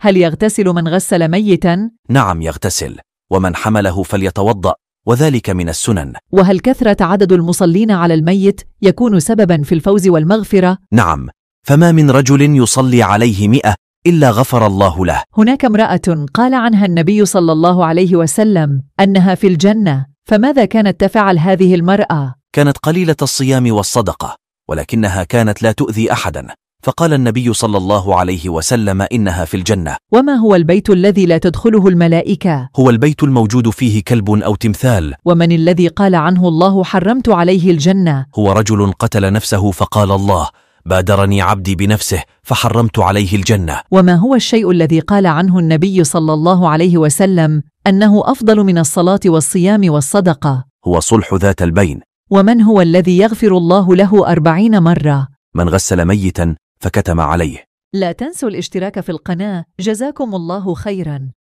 هل يغتسل من غسل ميتا؟ نعم يغتسل ومن حمله فليتوضأ وذلك من السنن وهل كثرة عدد المصلين على الميت يكون سببا في الفوز والمغفرة؟ نعم فما من رجل يصلي عليه مئة إلا غفر الله له هناك امرأة قال عنها النبي صلى الله عليه وسلم أنها في الجنة فماذا كانت تفعل هذه المرأة؟ كانت قليلة الصيام والصدقة ولكنها كانت لا تؤذي أحدا فقال النبي صلى الله عليه وسلم إنها في الجنة وما هو البيت الذي لا تدخله الملائكة؟ هو البيت الموجود فيه كلب أو تمثال ومن الذي قال عنه الله حرمت عليه الجنة؟ هو رجل قتل نفسه فقال الله بادرني عبدي بنفسه فحرمت عليه الجنة وما هو الشيء الذي قال عنه النبي صلى الله عليه وسلم أنه أفضل من الصلاة والصيام والصدقة؟ هو صلح ذات البين ومن هو الذي يغفر الله له أربعين مرة؟ من غسل ميتا فكتم عليه لا تنسوا الاشتراك في القناة جزاكم الله خيراً